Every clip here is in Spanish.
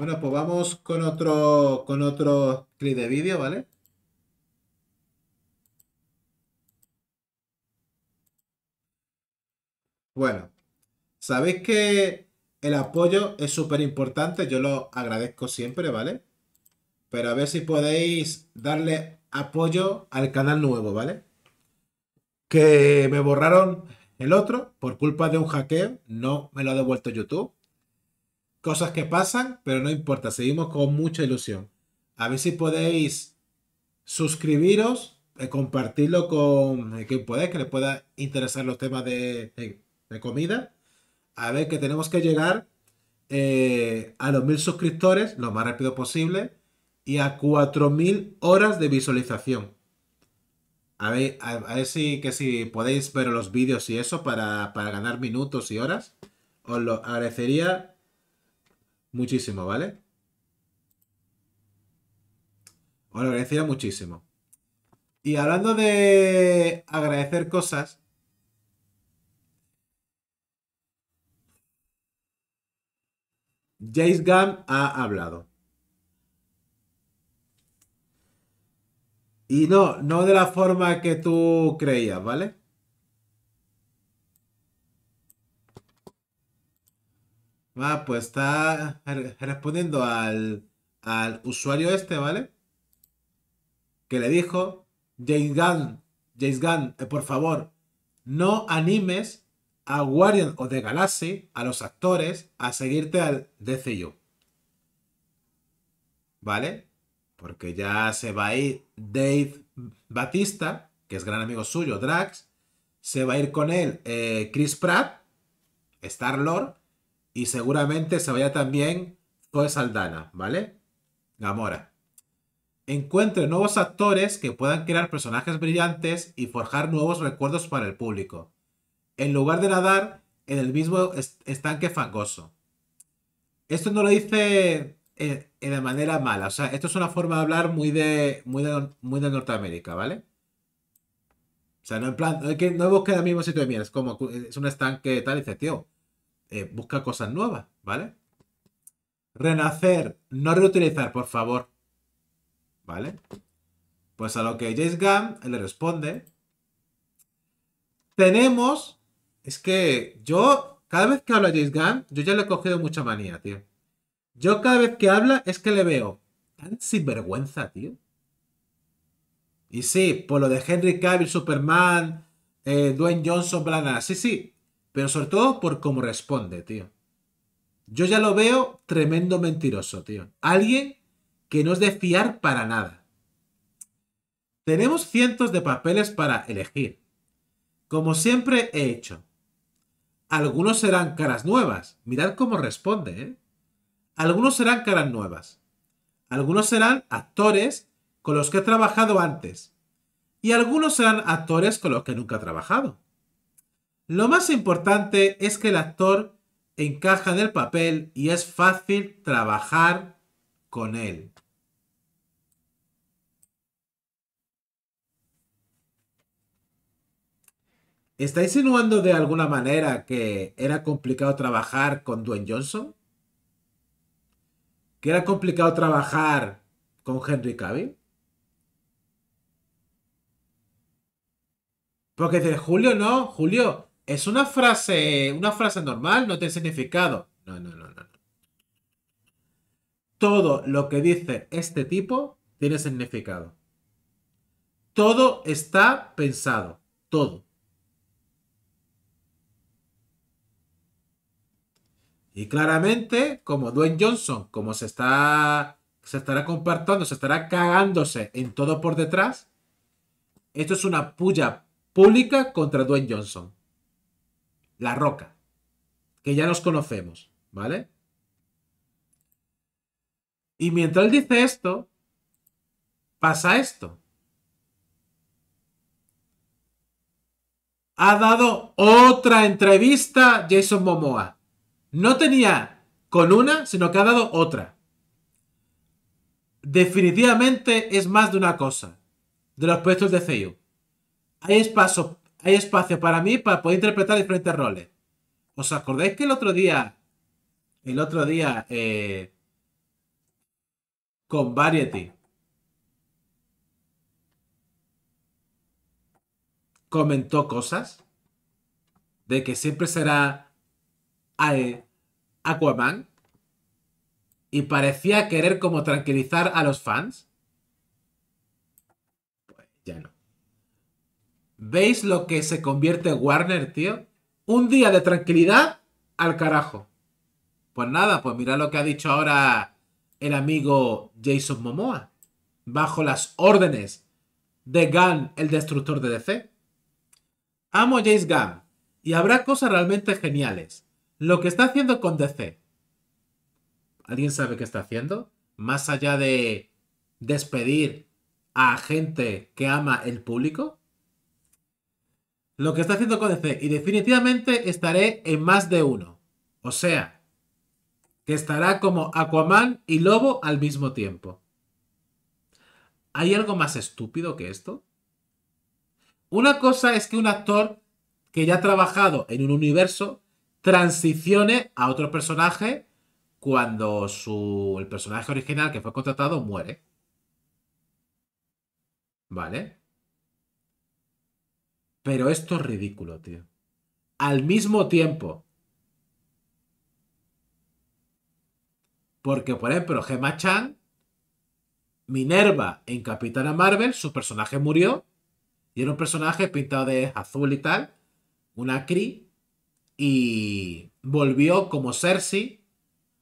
Bueno, pues vamos con otro, con otro clip de vídeo, ¿vale? Bueno, sabéis que el apoyo es súper importante, yo lo agradezco siempre, ¿vale? Pero a ver si podéis darle apoyo al canal nuevo, ¿vale? Que me borraron el otro por culpa de un hackeo, no me lo ha devuelto YouTube cosas que pasan, pero no importa, seguimos con mucha ilusión. A ver si podéis suscribiros, eh, compartirlo con eh, quien podáis, que le pueda interesar los temas de, comida. A ver que tenemos que llegar eh, a los mil suscriptores lo más rápido posible y a 4.000 horas de visualización. A ver, ver, si, que si podéis ver los vídeos y eso para, para ganar minutos y horas. Os lo agradecería muchísimo, ¿vale? Os lo agradecería muchísimo. Y hablando de agradecer cosas. Jace Gunn ha hablado. Y no, no de la forma que tú creías, ¿vale? Ah, pues está respondiendo al, usuario este, ¿vale? Que le dijo, James Gunn, Gunn, eh, por favor, no animes a Guardian o The Galaxy, a los actores, a seguirte al DCU. ¿Vale? Porque ya se va a ir Dave Batista, que es gran amigo suyo, Drax. Se va a ir con él eh, Chris Pratt, Star Lord y seguramente se vaya también Zoe Saldana, ¿vale? Gamora. Encuentre nuevos actores que puedan crear personajes brillantes y forjar nuevos recuerdos para el público, en lugar de nadar en el mismo estanque fangoso. Esto no lo dice eh, eh, de manera mala, o sea, esto es una forma de hablar muy de, muy muy de Norteamérica, ¿vale? O sea, no en plan, no, que no busque el mismo sitio de mierda, es como, es un estanque tal, y dice, tío, eh, busca cosas nuevas, ¿vale? Renacer, no reutilizar, por favor. ¿Vale? Pues a lo que James Gunn le responde. Tenemos... Es que yo, cada vez que habla James Gunn, yo ya le he cogido mucha manía, tío. Yo cada vez que habla es que le veo tan sinvergüenza, tío. Y sí, por lo de Henry Cavill, Superman, eh, Dwayne Johnson, bla, Sí, sí, pero sobre todo por cómo responde, tío. Yo ya lo veo tremendo mentiroso, tío. Alguien que no es de fiar para nada. Tenemos cientos de papeles para elegir. Como siempre he hecho. Algunos serán caras nuevas. Mirad cómo responde, ¿eh? Algunos serán caras nuevas. Algunos serán actores con los que he trabajado antes. Y algunos serán actores con los que nunca he trabajado. Lo más importante es que el actor encaja en el papel y es fácil trabajar con él. ¿Está insinuando de alguna manera que era complicado trabajar con Dwayne Johnson? ¿Que era complicado trabajar con Henry Cavill? Porque dice, Julio, no, Julio, es una frase, una frase normal, no tiene significado. No, no, no, no. Todo lo que dice este tipo tiene significado. Todo está pensado. Todo. Y claramente, como Dwayne Johnson, como se está. se estará compartiendo, se estará cagándose en todo por detrás. Esto es una puya pública contra Dwayne Johnson. La Roca, que ya nos conocemos, ¿vale? Y mientras él dice esto, pasa esto. Ha dado otra entrevista Jason Momoa. No tenía con una, sino que ha dado otra. Definitivamente es más de una cosa de los puestos de CEO. Hay espacio, hay espacio para mí para poder interpretar diferentes roles. ¿Os acordáis que el otro día, el otro día, eh, con Variety, comentó cosas de que siempre será eh, Aquaman y parecía querer como tranquilizar a los fans? Pues ya no. ¿Veis lo que se convierte Warner, tío? Un día de tranquilidad al carajo. Pues nada, pues mira lo que ha dicho ahora el amigo Jason Momoa. Bajo las órdenes de Gunn, el destructor de DC. Amo a Jace Gunn y habrá cosas realmente geniales. Lo que está haciendo con DC. ¿Alguien sabe qué está haciendo? Más allá de despedir a gente que ama el público lo que está haciendo CodeC y definitivamente estaré en más de uno. O sea, que estará como Aquaman y Lobo al mismo tiempo. ¿Hay algo más estúpido que esto? Una cosa es que un actor que ya ha trabajado en un universo transicione a otro personaje cuando su, el personaje original que fue contratado muere. ¿Vale? Pero esto es ridículo, tío. Al mismo tiempo. Porque, por ejemplo, Gemma Chan, Minerva en Capitana Marvel, su personaje murió. Y era un personaje pintado de azul y tal. Una CRI. Y volvió como Cersei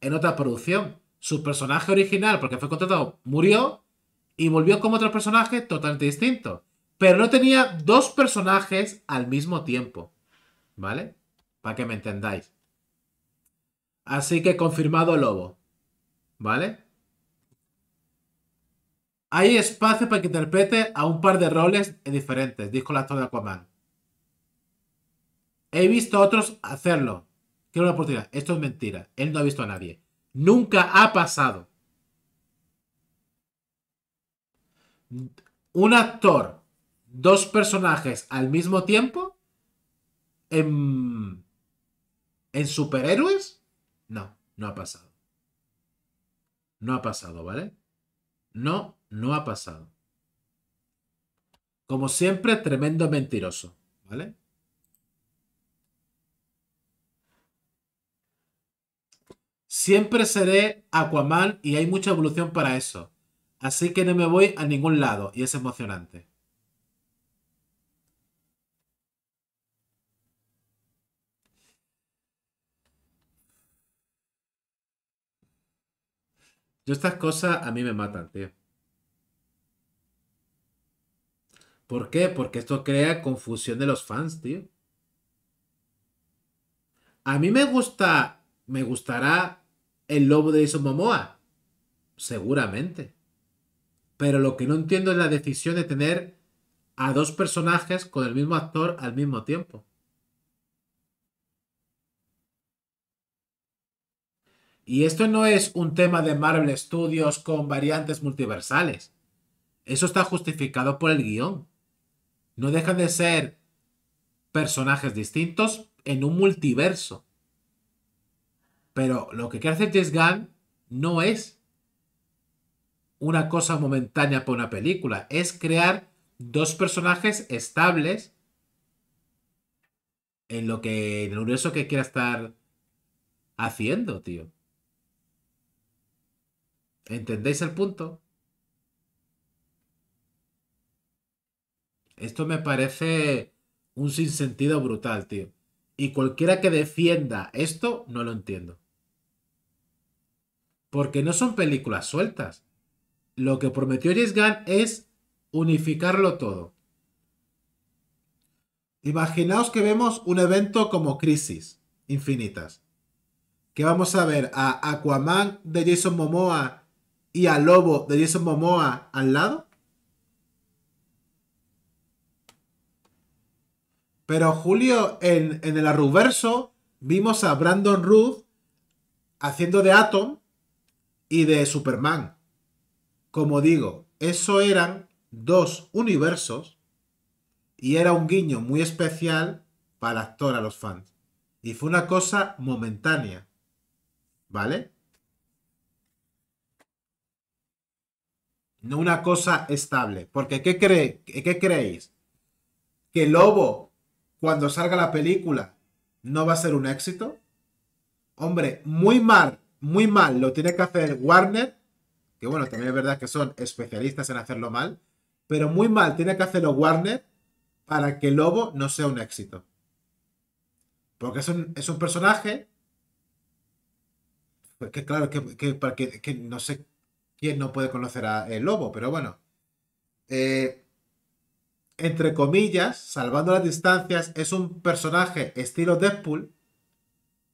en otra producción. Su personaje original, porque fue contratado, murió. Y volvió como otro personaje totalmente distinto. Pero no tenía dos personajes al mismo tiempo. ¿Vale? Para que me entendáis. Así que confirmado Lobo. ¿Vale? Hay espacio para que interprete a un par de roles diferentes, dijo el actor de Aquaman. He visto a otros hacerlo. Quiero una oportunidad. Esto es mentira. Él no ha visto a nadie. Nunca ha pasado. Un actor dos personajes al mismo tiempo en, superhéroes? No, no ha pasado. No ha pasado, ¿vale? No, no ha pasado. Como siempre, tremendo mentiroso, ¿vale? Siempre seré Aquaman y hay mucha evolución para eso. Así que no me voy a ningún lado y es emocionante. Yo estas cosas a mí me matan, tío. ¿Por qué? Porque esto crea confusión de los fans, tío. A mí me gusta, me gustará el lobo de Isomomoa. Momoa. Seguramente. Pero lo que no entiendo es la decisión de tener a dos personajes con el mismo actor al mismo tiempo. Y esto no es un tema de Marvel Studios con variantes multiversales. Eso está justificado por el guión. No dejan de ser personajes distintos en un multiverso. Pero lo que quiere hacer James Gunn no es una cosa momentánea para una película. Es crear dos personajes estables en lo que en el universo que quiera estar haciendo, tío. ¿Entendéis el punto? Esto me parece un sinsentido brutal, tío. Y cualquiera que defienda esto, no lo entiendo. Porque no son películas sueltas. Lo que prometió James Gunn es unificarlo todo. Imaginaos que vemos un evento como Crisis Infinitas. Que vamos a ver a Aquaman de Jason Momoa y al lobo de Jason Momoa al lado. Pero Julio, en, en el Arruverso, vimos a Brandon Ruth haciendo de Atom y de Superman. Como digo, eso eran dos universos y era un guiño muy especial para el actor a los fans. Y fue una cosa momentánea. ¿Vale? no una cosa estable. Porque ¿qué, ¿qué creéis? ¿Que Lobo, cuando salga la película, no va a ser un éxito? Hombre, muy mal, muy mal lo tiene que hacer Warner, que bueno, también es verdad que son especialistas en hacerlo mal, pero muy mal tiene que hacerlo Warner para que Lobo no sea un éxito. Porque es un, personaje. porque que claro, que, que, que no sé ¿Quién no puede conocer a el lobo? Pero bueno, eh, entre comillas, salvando las distancias, es un personaje estilo Deadpool,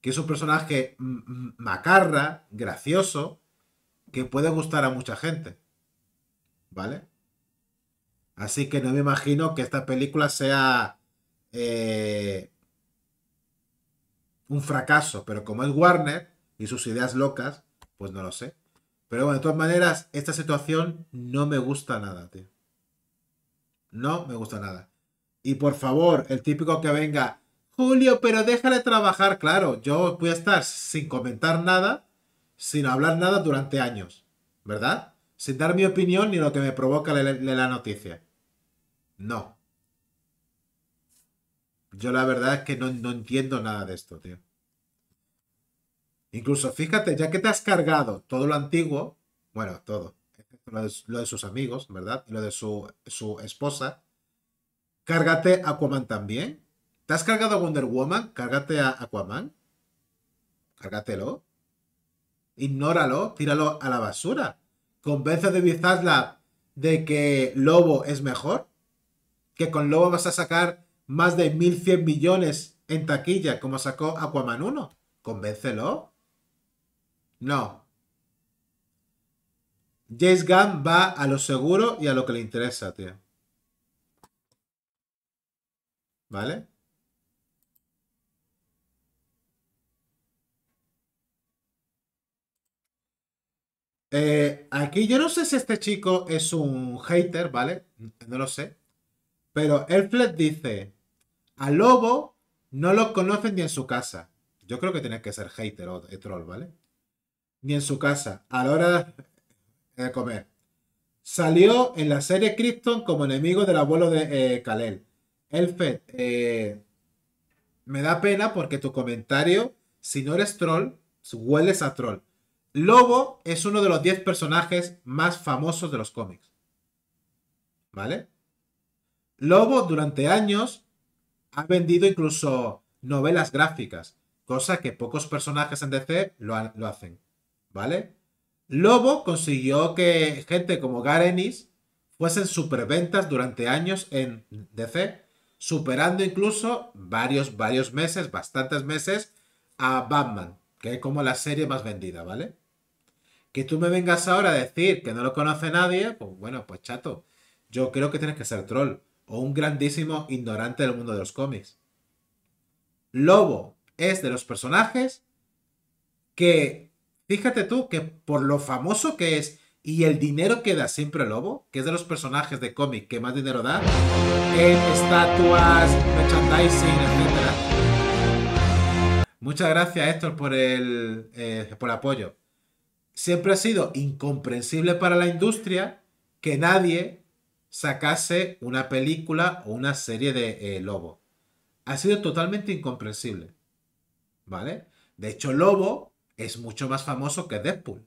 que es un personaje macarra, gracioso, que puede gustar a mucha gente. ¿Vale? Así que no me imagino que esta película sea eh, un fracaso, pero como es Warner y sus ideas locas, pues no lo sé. Pero bueno, de todas maneras, esta situación no me gusta nada, tío. No me gusta nada. Y por favor, el típico que venga, Julio, pero déjale trabajar. Claro, yo voy a estar sin comentar nada, sin hablar nada durante años, ¿verdad? Sin dar mi opinión ni lo que me provoca la, noticia. No. Yo la verdad es que no entiendo nada de esto, tío. Incluso fíjate, ya que te has cargado todo lo antiguo, bueno, todo, lo de, sus amigos, ¿verdad? lo de su, esposa, cárgate Aquaman también. ¿Te has cargado a Wonder Woman? Cárgate a Aquaman. Cárgatelo. Ignóralo, tíralo a la basura. Convence de Bizazla de que Lobo es mejor. Que con Lobo vas a sacar más de 1.100 millones en taquilla como sacó Aquaman 1. Convéncelo. No. James Gunn va a lo seguro y a lo que le interesa, tío. ¿Vale? Eh, aquí yo no sé si este chico es un hater, ¿vale? No lo sé. Pero Elflet dice, a Lobo no lo conocen ni en su casa. Yo creo que tiene que ser hater o eh, troll, ¿vale? ni en su casa a la hora de comer. Salió en la serie Krypton como enemigo del abuelo de eh, Kalel. Elfed, eh, me da pena porque tu comentario, si no eres troll, hueles a troll. Lobo es uno de los 10 personajes más famosos de los cómics. ¿Vale? Lobo durante años ha vendido incluso novelas gráficas, cosa que pocos personajes en DC lo, lo hacen. ¿vale? Lobo consiguió que gente como Garenis fuesen superventas durante años en DC, superando incluso varios, varios meses, bastantes meses, a Batman, que es como la serie más vendida, ¿vale? Que tú me vengas ahora a decir que no lo conoce nadie, pues bueno, pues chato, yo creo que tienes que ser troll o un grandísimo ignorante del mundo de los cómics. Lobo es de los personajes que Fíjate tú que por lo famoso que es y el dinero que da siempre Lobo, que es de los personajes de cómic que más dinero da, en estatuas, merchandising, etc. Muchas gracias Héctor por el, eh, por apoyo. Siempre ha sido incomprensible para la industria que nadie sacase una película o una serie de eh, Lobo. Ha sido totalmente incomprensible. ¿Vale? De hecho, Lobo es mucho más famoso que Deadpool.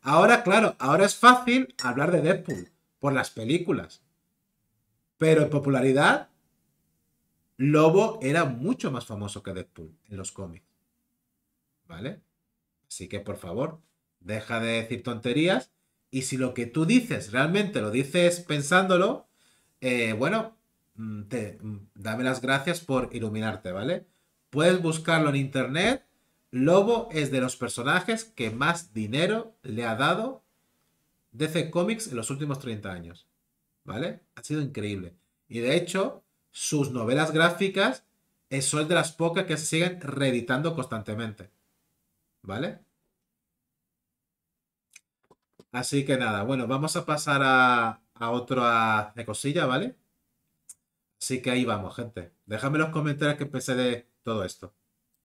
Ahora, claro, ahora es fácil hablar de Deadpool por las películas. Pero en popularidad, Lobo era mucho más famoso que Deadpool en los cómics. ¿Vale? Así que, por favor, deja de decir tonterías. Y si lo que tú dices realmente lo dices pensándolo, eh, bueno, mm, te, mm, dame las gracias por iluminarte, ¿vale? Puedes buscarlo en internet Lobo es de los personajes que más dinero le ha dado DC Comics en los últimos 30 años. ¿Vale? Ha sido increíble. Y de hecho, sus novelas gráficas son de las pocas que se siguen reeditando constantemente. ¿Vale? Así que nada, bueno, vamos a pasar a, otra cosilla, ¿vale? Así que ahí vamos, gente. Déjame en los comentarios que pensé de todo esto.